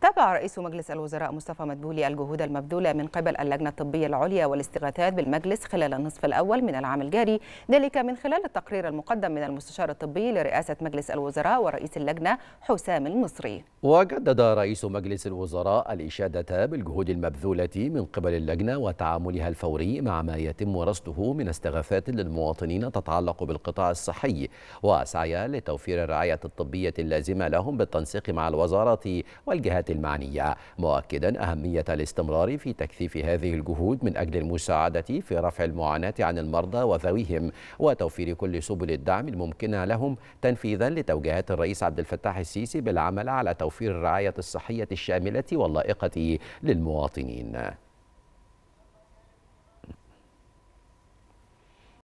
تابع رئيس مجلس الوزراء مصطفى مدبولي الجهود المبذولة من قبل اللجنة الطبية العليا والاستغاثات بالمجلس خلال النصف الأول من العام الجاري ذلك من خلال التقرير المقدم من المستشار الطبي لرئاسة مجلس الوزراء ورئيس اللجنة حسام المصري وجدد رئيس مجلس الوزراء الإشادة بالجهود المبذولة من قبل اللجنة وتعاملها الفوري مع ما يتم رصده من استغاثات للمواطنين تتعلق بالقطاع الصحي وسعيا لتوفير الرعاية الطبية اللازمة لهم بالتنسيق مع الوزارة والجهات الجهات المعنية مؤكدا أهمية الاستمرار في تكثيف هذه الجهود من أجل المساعدة في رفع المعاناة عن المرضى وذويهم وتوفير كل سبل الدعم الممكنة لهم تنفيذا لتوجيهات الرئيس عبد الفتاح السيسي بالعمل على توفير الرعاية الصحية الشاملة واللائقة للمواطنين